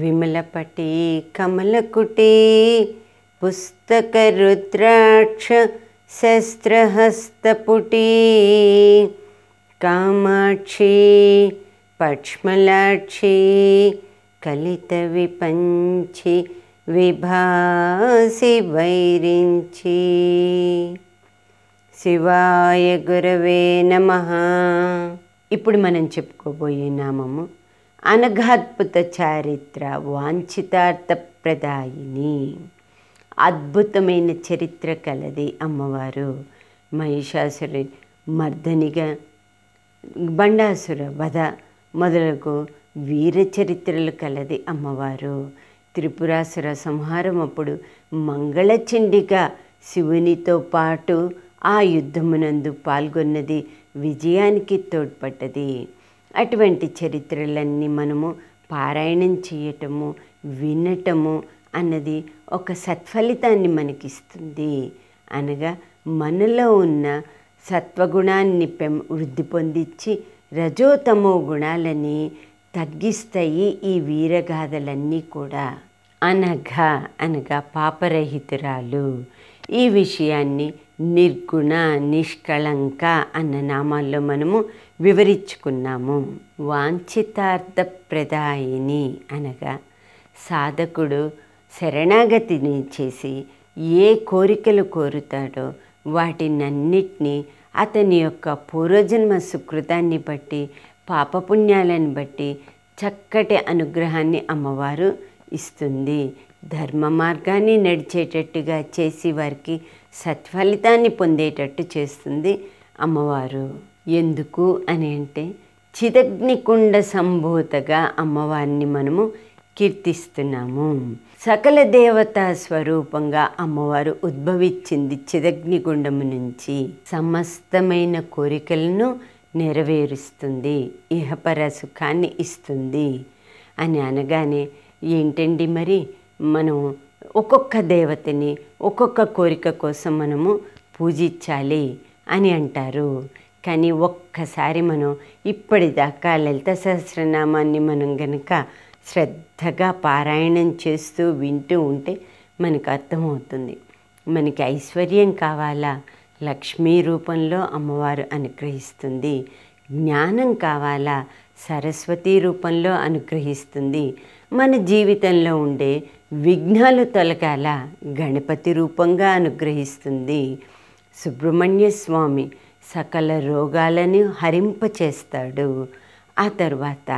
విమలపటి పుస్తక పుస్తకరుద్రాక్ష శస్త్రహస్తపుటి కామాక్షి పక్ష్మలాక్షి కలిత విపంచి విభాసి వైరించి శివాయ గురవే నమ ఇప్పుడు మనం చెప్పుకోబోయే నామము అనఘాద్భుత చారిత్ర వాంఛితార్థ ప్రదాయిని అద్భుతమైన చరిత్ర కలది అమ్మవారు మహిషాసురి మర్దనిగా బండాసుర వధ మొదలకు వీర చరిత్రలు కలది అమ్మవారు త్రిపురాసుర సంహారం అప్పుడు మంగళచండిగా శివునితో పాటు ఆ యుద్ధమునందు పాల్గొన్నది విజయానికి తోడ్పడ్డది అటువంటి చరిత్రలన్నీ మనము పారాయణం చేయటము వినటము అన్నది ఒక సత్ఫలితాన్ని మనకిస్తుంది అనగా మనలో ఉన్న సత్వగుణాన్ని పెం వృద్ధి పొందించి రజోతమో గుణాలని తగ్గిస్తాయి ఈ వీరగాథలన్నీ కూడా అనగా అనగా పాపరహితురాలు ఈ విషయాన్ని నిర్గుణ నిష్కళంక అన్న నామాల్లో మనము వివరించుకున్నాము వాంఛితార్థ ప్రదాయిని అనగా సాధకుడు శరణాగతిని చేసి ఏ కోరికలు కోరుతాడో వాటినన్నిటినీ అతని యొక్క పూర్వజన్మ సుకృతాన్ని బట్టి పాపపుణ్యాలను బట్టి చక్కటి అనుగ్రహాన్ని అమ్మవారు ఇస్తుంది ధర్మ మార్గాన్ని నడిచేటట్టుగా చేసి వారికి సత్ఫలితాన్ని పొందేటట్టు చేస్తుంది అమ్మవారు ఎందుకు అని అంటే చిదగ్నికుండ సంభూతగా అమ్మవారిని మనము కీర్తిస్తున్నాము సకల దేవతా స్వరూపంగా అమ్మవారు ఉద్భవించింది చిదగ్నిగుండము నుంచి సమస్తమైన కోరికలను నెరవేరుస్తుంది ఇహపర సుఖాన్ని ఇస్తుంది అని అనగానే ఏంటండి మరి మనం ఒక్కొక్క దేవతని ఒక్కొక్క కోరిక కోసం మనము పూజించాలి అని అంటారు కానీ ఒక్కసారి మనం ఇప్పటిదాకా లలిత సహస్రనామాన్ని మనం గనక శ్రద్ధగా పారాయణం చేస్తూ వింటూ ఉంటే మనకు అర్థమవుతుంది మనకి ఐశ్వర్యం కావాలా లక్ష్మీ రూపంలో అమ్మవారు అనుగ్రహిస్తుంది జ్ఞానం కావాలా సరస్వతి రూపంలో అనుగ్రహిస్తుంది మన జీవితంలో ఉండే విఘ్నాలు తొలకాల గణపతి రూపంగా అనుగ్రహిస్తుంది సుబ్రహ్మణ్య స్వామి సకల రోగాలను హరింపచేస్తాడు ఆ తర్వాత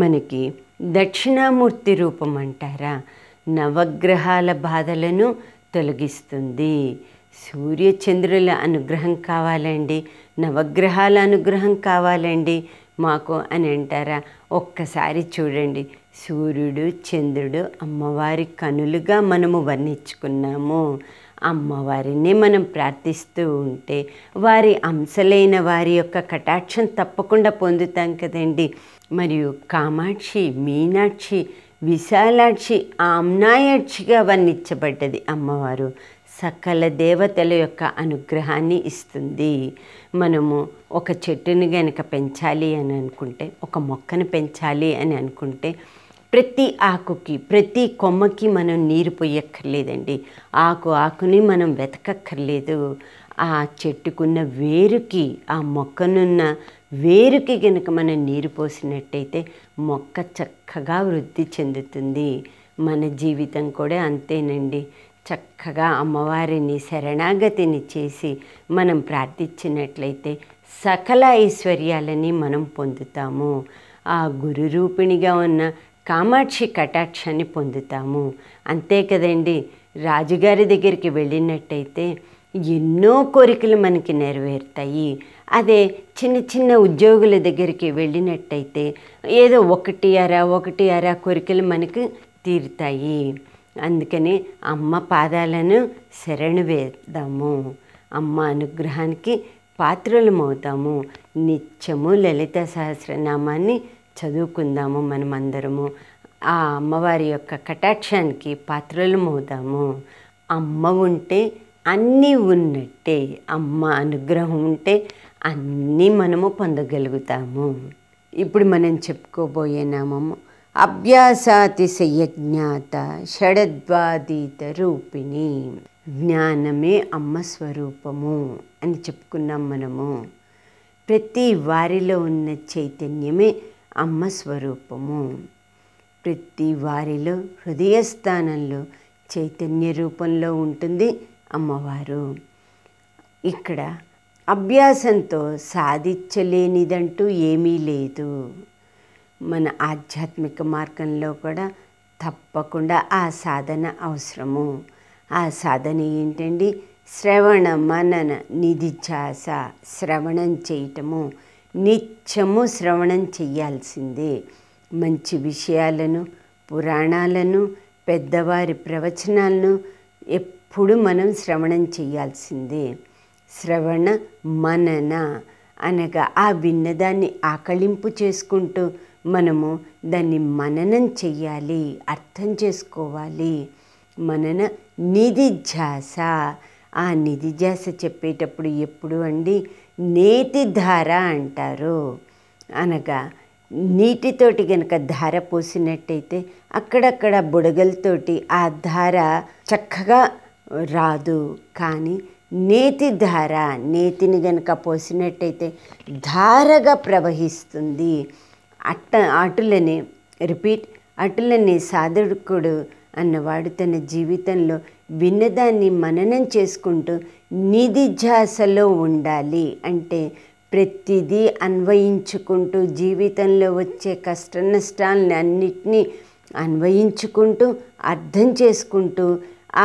మనకి దక్షిణామూర్తి రూపం అంటారా నవగ్రహాల బాధలను తొలగిస్తుంది సూర్యచంద్రుల అనుగ్రహం కావాలండి నవగ్రహాల అనుగ్రహం కావాలండి మాకు అని అంటారా ఒక్కసారి చూడండి సూర్యుడు చంద్రుడు అమ్మవారి కనులుగా మనము వర్ణించుకున్నాము అమ్మవారిని మనం ప్రార్థిస్తూ ఉంటే వారి అంశలైన వారి యొక్క కటాక్షం తప్పకుండా పొందుతాం కదండి మరియు కామాక్షి మీనాక్షి విశాలాక్షి ఆమ్నాయాక్షిగా వర్ణించబడ్డది అమ్మవారు సకల దేవతల యొక్క అనుగ్రహాన్ని ఇస్తుంది మనము ఒక చెట్టుని కనుక పెంచాలి అని అనుకుంటే ఒక మొక్కను పెంచాలి అని అనుకుంటే ప్రతి ఆకుకి ప్రతి కొమ్మకి మనం నీరు పోయక్కర్లేదండి ఆకు ఆకుని మనం వెతకక్కర్లేదు ఆ చెట్టుకున్న వేరుకి ఆ మొక్కనున్న వేరుకి కనుక మనం నీరు పోసినట్టయితే మొక్క చక్కగా వృద్ధి చెందుతుంది మన జీవితం కూడా అంతేనండి చక్కగా అమ్మవారిని శరణాగతిని చేసి మనం ప్రార్థించినట్లయితే సకల ఐశ్వర్యాలని మనం పొందుతాము ఆ గురు రూపిణిగా ఉన్న కామాక్షి కటాక్షాన్ని పొందుతాము అంతే కదండి రాజుగారి దగ్గరికి వెళ్ళినట్టయితే ఎన్నో కోరికలు మనకి నెరవేరుతాయి అదే చిన్న చిన్న ఉద్యోగుల దగ్గరికి వెళ్ళినట్టయితే ఏదో ఒకటి అర ఒకటి అర కోరికలు మనకు తీరుతాయి అందుకని అమ్మ పాదాలను శరణు వేద్దాము అమ్మ అనుగ్రహానికి పాత్రలమవుతాము నిత్యము లలిత సహస్రనామాన్ని చదువుకుందాము మనమందరము ఆ అమ్మవారి యొక్క కటాక్షానికి పాత్రలమవుతాము అమ్మ ఉంటే అన్నీ ఉన్నట్టే అమ్మ అనుగ్రహం ఉంటే అన్నీ మనము పొందగలుగుతాము ఇప్పుడు మనం చెప్పుకోబోయే నామము అభ్యాసాతిశయజ్ఞాత రూపిణి జ్ఞానమే అమ్మ స్వరూపము అని చెప్పుకున్నాం మనము ప్రతి వారిలో ఉన్న చైతన్యమే అమ్మ స్వరూపము ప్రతి వారిలో హృదయస్థానంలో చైతన్య రూపంలో ఉంటుంది అమ్మవారు ఇక్కడ అభ్యాసంతో సాధించలేనిదంటూ ఏమీ లేదు మన ఆధ్యాత్మిక మార్గంలో కూడా తప్పకుండా ఆ సాధన అవసరము ఆ సాధన ఏంటండి శ్రవణ మనన నిధిఛాస శ్రవణం చేయటము నిత్యము శ్రవణం చేయాల్సిందే మంచి విషయాలను పురాణాలను పెద్దవారి ప్రవచనాలను ఎప్పుడు మనం శ్రవణం చేయాల్సిందే శ్రవణ మనన అనగా ఆ విన్నదాన్ని ఆకలింపు చేసుకుంటూ మనము దాన్ని మననం చెయ్యాలి అర్థం చేసుకోవాలి మనన నిధి జాస ఆ నిధి జాస చెప్పేటప్పుడు ఎప్పుడు అండి నేతి ధార అంటారు అనగా నీటితోటి గనక ధార పోసినట్టయితే అక్కడక్కడ బుడగలతోటి ఆ ధార చక్కగా రాదు కానీ నేతి ధార నేతిని గనక పోసినట్టయితే ధారగా ప్రవహిస్తుంది అట్ట ఆటలని రిపీట్ అటులని సాధకుడు అన్నవాడు తన జీవితంలో విన్నదాన్ని మననం చేసుకుంటూ నిధిధ్యాసలో ఉండాలి అంటే ప్రతిదీ అన్వయించుకుంటూ జీవితంలో వచ్చే కష్ట నష్టాలని అన్నిటినీ అన్వయించుకుంటూ అర్థం చేసుకుంటూ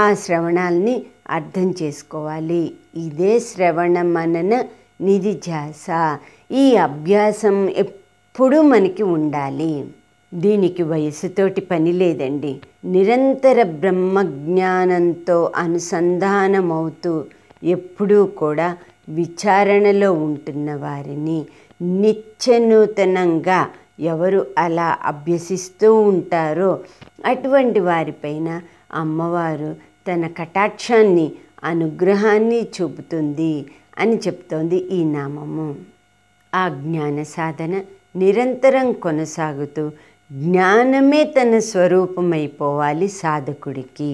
ఆ శ్రవణాలని అర్థం చేసుకోవాలి ఇదే శ్రవణ మనన నిధిధ్యాస ఈ అభ్యాసం ఎప్పుడు ఎప్పుడు మనకి ఉండాలి దీనికి వయసుతోటి పని లేదండి నిరంతర బ్రహ్మజ్ఞానంతో అనుసంధానమవుతూ ఎప్పుడూ కూడా విచారణలో ఉంటున్న వారిని నిత్యనూతనంగా ఎవరు అలా అభ్యసిస్తూ ఉంటారో అటువంటి వారిపైన అమ్మవారు తన కటాక్షాన్ని అనుగ్రహాన్ని చూపుతుంది అని చెప్తోంది ఈ నామము ఆ జ్ఞాన సాధన నిరంతరం కొనసాగుతూ జ్ఞానమే తన స్వరూపమైపోవాలి సాధకుడికి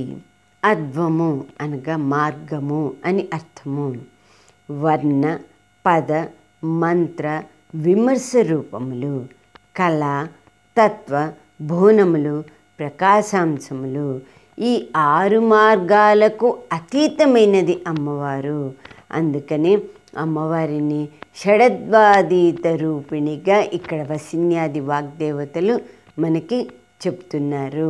అద్వము అనగా మార్గము అని అర్థము వర్ణ పద మంత్ర విమర్శ రూపములు కళ తత్వ బోనములు ప్రకాశాంశములు ఈ ఆరు మార్గాలకు అతీతమైనది అమ్మవారు అందుకనే అమ్మవారిని షడద్వాదీత రూపిణిగా ఇక్కడ వసిన్యాది వాగ్దేవతలు మనకి చెప్తున్నారు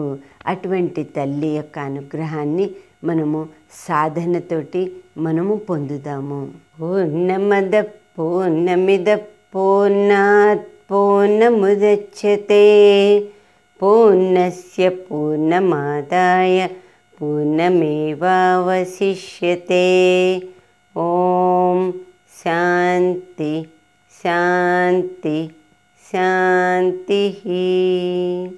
అటువంటి తల్లి యొక్క అనుగ్రహాన్ని మనము సాధనతోటి మనము పొందుదాము పూర్ణమద పూర్ణమిద పూర్ణాత్ పూర్ణముదచ్చతే పూర్ణస్య పూర్ణమాదాయ పూర్ణమేవాశిష్యతే ఓం शांति शांति शान्तिः